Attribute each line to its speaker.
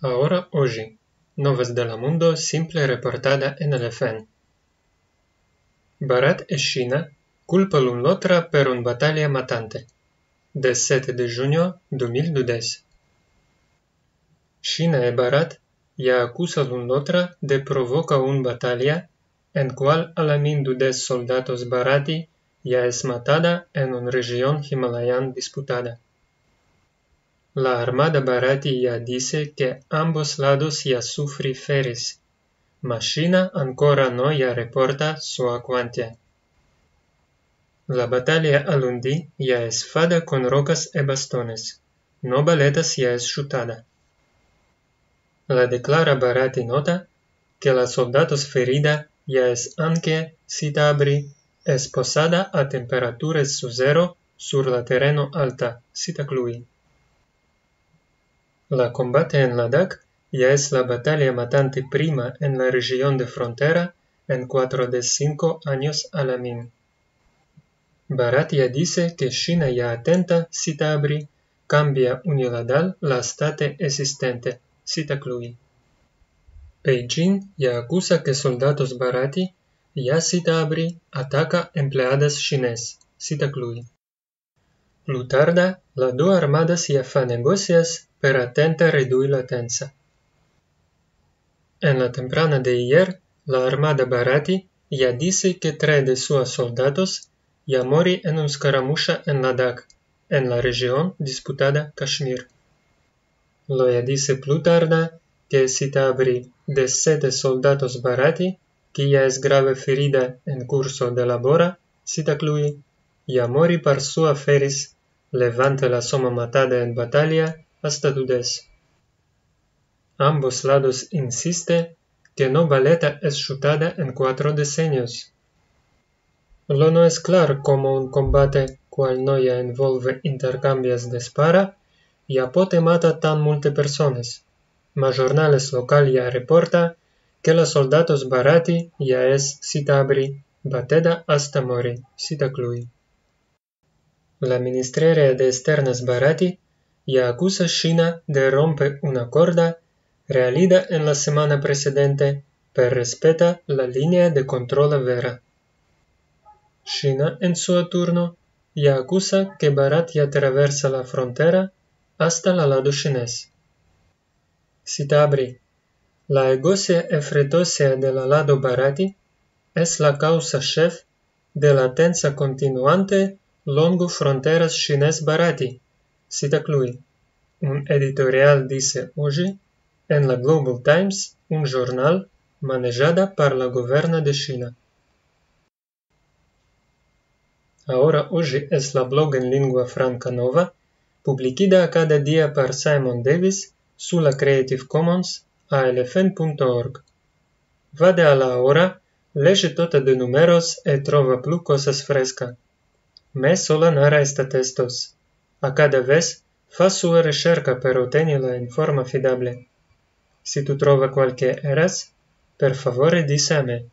Speaker 1: Ahora hoy. Noves de la mundo simple reportada en el FN. Barat e China, culpa un Lotra per un batalia matante. De 7 de junio 2012. China e Barat ia acusa un Lotra de provoca un batalia en cual alamin dudes soldatos barati ia es matada en un región himalayan disputada. La armada ya dice que ambos lados ya sufri mas China ancora no ya reporta su aguante. La batalla alundi ya es fada con rocas e bastones, no baletas ya es chutada. La declara Barati nota que la soldados ferida ya es Citabri es posada a temperaturas su zero sur la terreno alta, sitaclui. La combate en Ladakh ya es la batalla matante prima en la región de frontera en cuatro de cinco años a min. Baratia dice que China ya atenta, cita abri, cambia uniladal la state existente, cita clui. Beijing ya acusa que soldados Barati ya cita abri ataca empleadas chines, cita clui. Lutarda, la du armadas ia fa negocias per attenta redui la tensa. En la temprana de ier, la armada barati ia disse che tre de sua soldatos ia mori en un scaramusha en Ladakh, en la region disputada Kashmir. Lo ia disse Plutarda che sitabri de sete soldatos barati, che ia es grave ferida en curso de labora, sitaclui, ia mori par sua feris Levante la soma matada en batalla hasta dudes. Ambos lados insiste que no baleta es chutada en cuatro diseños. Lo no es claro como un combate cual no ya envolve intercambias de spara ya pote mata tan multe personas. Ma jornales local ya reporta que los soldados barati ya es citabri bateda hasta mori, clui. La Ministrería de Externas Barati ya acusa a China de romper un corda realida en la semana precedente pero respeta la línea de control vera. China, en su turno, ya acusa que Barati atraviesa la frontera hasta la lado chinés. Citabri. La egosia efretosia del la lado Barati es la causa chef de la tensa continuante Longo fronteras chines barati. Cita Clui. Un editorial dice hoy en la Global Times, un jornal manejada par la governa de China. Ahora hoy es la blog en lingua franca nova, a cada dia par Simon Davis su la Creative Commons a elefen.org. Vade a la hora, lege tot de numeros e trova plus cosas fresca. me sola nara esta testos. A cada vez, fa sua recerca per otenila in forma fidable. Si tu trova qualche eras, per favore disse a me.